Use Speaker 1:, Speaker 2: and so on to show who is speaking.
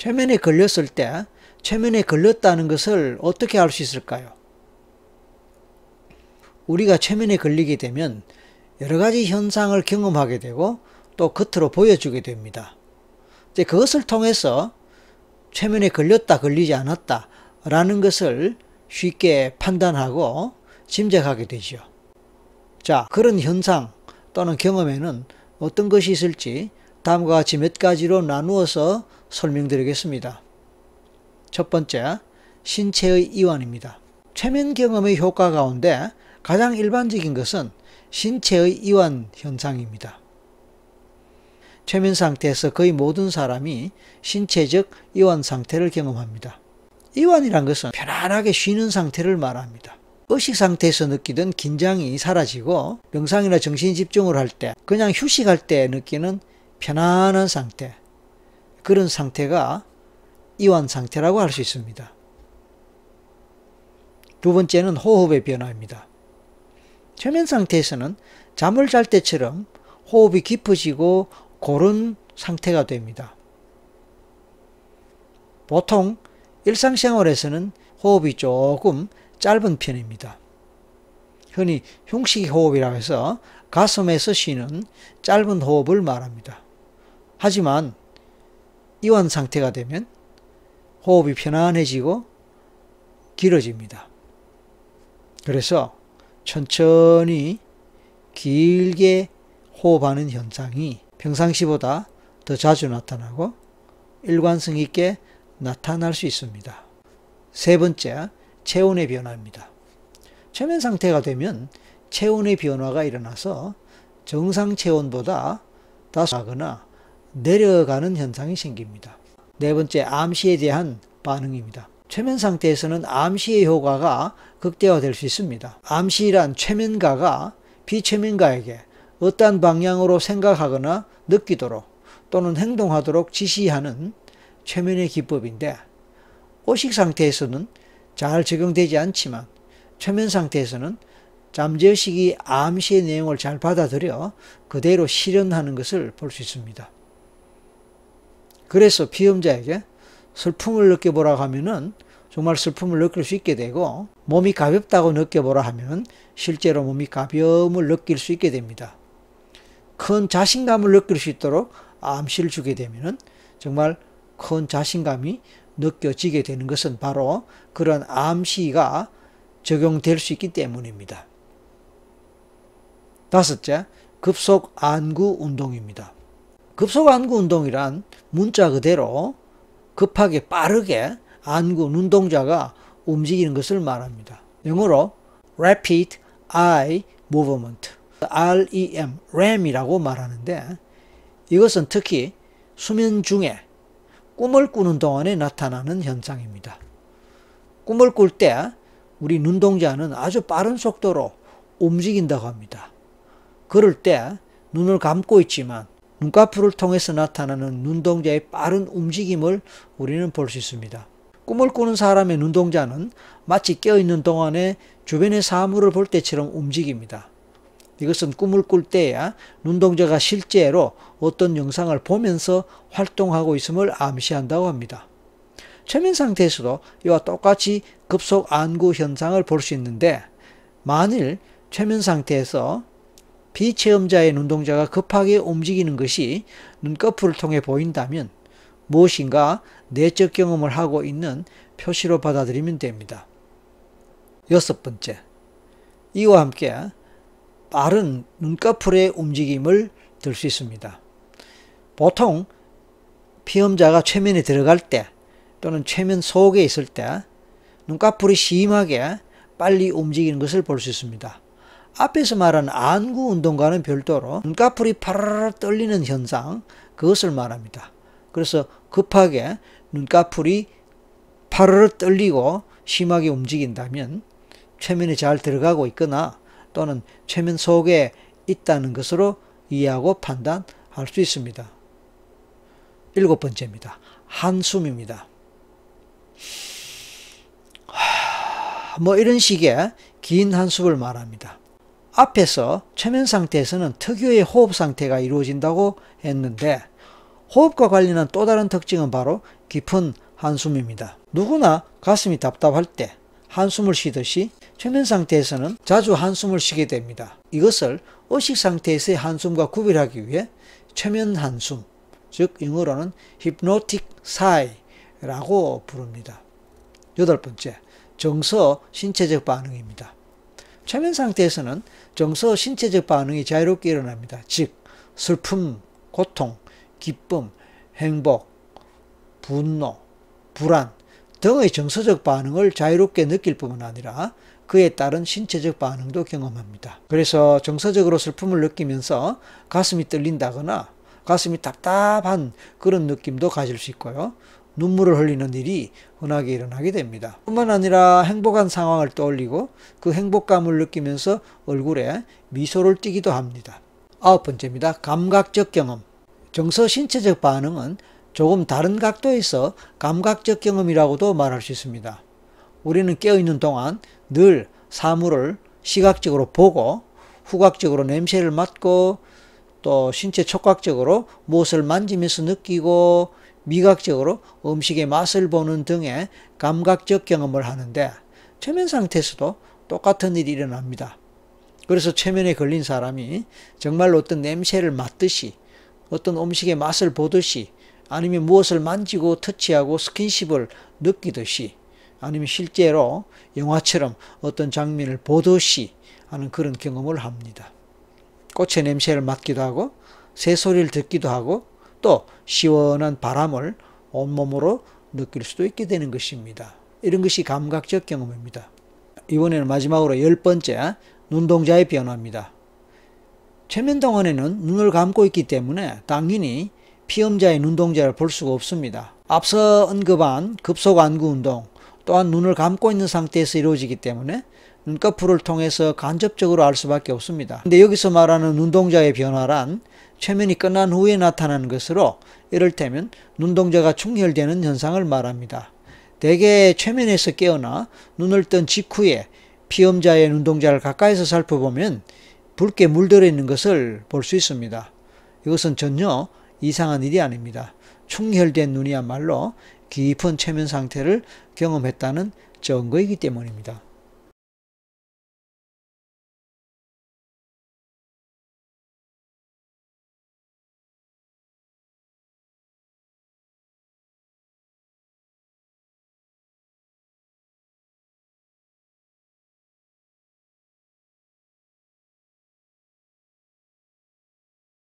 Speaker 1: 최면에 걸렸을 때 최면에 걸렸다는 것을 어떻게 알 수 있을까요? 우리가 최면에 걸리게 되면 여러 가지 현상을 경험하게 되고 또 겉으로 보여주게 됩니다. 이제 그것을 통해서 최면에 걸렸다 걸리지 않았다 라는 것을 쉽게 판단하고 짐작하게 되죠. 자, 그런 현상 또는 경험에는 어떤 것이 있을지 다음과 같이 몇 가지로 나누어서 설명드리겠습니다. 첫 번째, 신체의 이완입니다. 최면 경험의 효과 가운데 가장 일반적인 것은 신체의 이완 현상입니다. 최면 상태에서 거의 모든 사람이 신체적 이완 상태를 경험합니다. 이완이란 것은 편안하게 쉬는 상태를 말합니다. 의식 상태에서 느끼던 긴장이 사라지고 명상이나 정신 집중을 할 때 그냥 휴식할 때 느끼는 편안한 상태 그런 상태가 이완 상태라고 할 수 있습니다. 두 번째는 호흡의 변화입니다. 최면 상태에서는 잠을 잘 때처럼 호흡이 깊어지고 고른 상태가 됩니다. 보통 일상생활에서는 호흡이 조금 짧은 편입니다. 흔히 흉식 호흡이라고 해서 가슴에서 쉬는 짧은 호흡을 말합니다. 하지만 이완 상태가 되면 호흡이 편안해지고 길어집니다. 그래서 천천히 길게 호흡하는 현상이 평상시보다 더 자주 나타나고 일관성 있게 나타날 수 있습니다. 세 번째, 체온의 변화입니다. 최면 상태가 되면 체온의 변화가 일어나서 정상 체온보다 다소 하거나 내려가는 현상이 생깁니다. 네 번째, 암시에 대한 반응입니다. 최면 상태에서는 암시의 효과가 극대화될 수 있습니다. 암시란 최면가가 비최면가에게 어떠한 방향으로 생각하거나 느끼도록 또는 행동하도록 지시하는 최면의 기법인데 오식 상태에서는 잘 적용되지 않지만 최면 상태에서는 잠재의식이 암시의 내용을 잘 받아들여 그대로 실현하는 것을 볼 수 있습니다. 그래서 피험자에게 슬픔을 느껴보라 하면은 정말 슬픔을 느낄 수 있게 되고 몸이 가볍다고 느껴보라 하면 실제로 몸이 가벼움을 느낄 수 있게 됩니다. 큰 자신감을 느낄 수 있도록 암시를 주게 되면은 정말 큰 자신감이 느껴지게 되는 것은 바로 그런 암시가 적용될 수 있기 때문입니다. 다섯째, 급속 안구 운동입니다. 급속안구 운동이란 문자 그대로 급하게 빠르게 안구 눈동자가 움직이는 것을 말합니다. 영어로 rapid eye movement, REM, REM이라고 말하는데 이것은 특히 수면 중에 꿈을 꾸는 동안에 나타나는 현상입니다. 꿈을 꿀 때 우리 눈동자는 아주 빠른 속도로 움직인다고 합니다. 그럴 때 눈을 감고 있지만 눈꺼풀을 통해서 나타나는 눈동자의 빠른 움직임을 우리는 볼 수 있습니다. 꿈을 꾸는 사람의 눈동자는 마치 깨어있는 동안에 주변의 사물을 볼 때처럼 움직입니다. 이것은 꿈을 꿀 때야 눈동자가 실제로 어떤 영상을 보면서 활동하고 있음을 암시한다고 합니다. 최면 상태에서도 이와 똑같이 급속 안구 현상을 볼 수 있는데 만일 최면 상태에서 비체험자의 눈동자가 급하게 움직이는 것이 눈꺼풀을 통해 보인다면 무엇인가 내적 경험을 하고 있는 표시로 받아들이면 됩니다. 여섯 번째, 이와 함께 빠른 눈꺼풀의 움직임을 들 수 있습니다. 보통 피험자가 최면에 들어갈 때 또는 최면 속에 있을 때 눈꺼풀이 심하게 빨리 움직이는 것을 볼 수 있습니다. 앞에서 말한 안구 운동과는 별도로 눈꺼풀이 파르르 떨리는 현상 그것을 말합니다. 그래서 급하게 눈꺼풀이 파르르 떨리고 심하게 움직인다면 최면이 잘 들어가고 있거나 또는 최면 속에 있다는 것으로 이해하고 판단할 수 있습니다. 일곱 번째입니다. 한숨입니다. 뭐 이런 식의 긴 한숨을 말합니다. 앞에서 최면 상태에서는 특유의 호흡 상태가 이루어진다고 했는데 호흡과 관련한 또 다른 특징은 바로 깊은 한숨입니다. 누구나 가슴이 답답할 때 한숨을 쉬듯이 최면 상태에서는 자주 한숨을 쉬게 됩니다. 이것을 의식 상태에서의 한숨과 구별하기 위해 최면 한숨, 즉 영어로는 hypnotic sigh라고 부릅니다. 여덟 번째, 정서 신체적 반응입니다. 최면 상태에서는 정서 신체적 반응이 자유롭게 일어납니다. 즉 슬픔, 고통, 기쁨, 행복, 분노, 불안 등의 정서적 반응을 자유롭게 느낄 뿐만 아니라 그에 따른 신체적 반응도 경험합니다. 그래서 정서적으로 슬픔을 느끼면서 가슴이 떨린다거나 가슴이 답답한 그런 느낌도 가질 수 있고요. 눈물을 흘리는 일이 흔하게 일어나게 됩니다. 뿐만 아니라 행복한 상황을 떠올리고 그 행복감을 느끼면서 얼굴에 미소를 띠기도 합니다. 아홉 번째입니다. 감각적 경험. 정서 신체적 반응은 조금 다른 각도에서 감각적 경험이라고도 말할 수 있습니다. 우리는 깨어있는 동안 늘 사물을 시각적으로 보고 후각적으로 냄새를 맡고 또 신체 촉각적으로 무엇을 만지면서 느끼고 미각적으로 음식의 맛을 보는 등의 감각적 경험을 하는데 최면 상태에서도 똑같은 일이 일어납니다. 그래서 최면에 걸린 사람이 정말 어떤 냄새를 맡듯이 어떤 음식의 맛을 보듯이 아니면 무엇을 만지고 터치하고 스킨십을 느끼듯이 아니면 실제로 영화처럼 어떤 장면을 보듯이 하는 그런 경험을 합니다. 꽃의 냄새를 맡기도 하고 새소리를 듣기도 하고 또 시원한 바람을 온몸으로 느낄 수도 있게 되는 것입니다. 이런 것이 감각적 경험입니다. 이번에는 마지막으로 열 번째 눈동자의 변화입니다. 최면 동안에는 눈을 감고 있기 때문에 당연히 피험자의 눈동자를 볼 수가 없습니다. 앞서 언급한 급소관구 운동 또한 눈을 감고 있는 상태에서 이루어지기 때문에 눈꺼풀을 통해서 간접적으로 알 수밖에 없습니다. 근데 여기서 말하는 눈동자의 변화란 최면이 끝난 후에 나타나는 것으로 이를테면 눈동자가 충혈되는 현상을 말합니다. 대개 최면에서 깨어나 눈을 뜬 직후에 피험자의 눈동자를 가까이서 살펴보면 붉게 물들어 있는 것을 볼 수 있습니다. 이것은 전혀 이상한 일이 아닙니다. 충혈된 눈이야말로 깊은 최면 상태를 경험했다는 증거이기 때문입니다.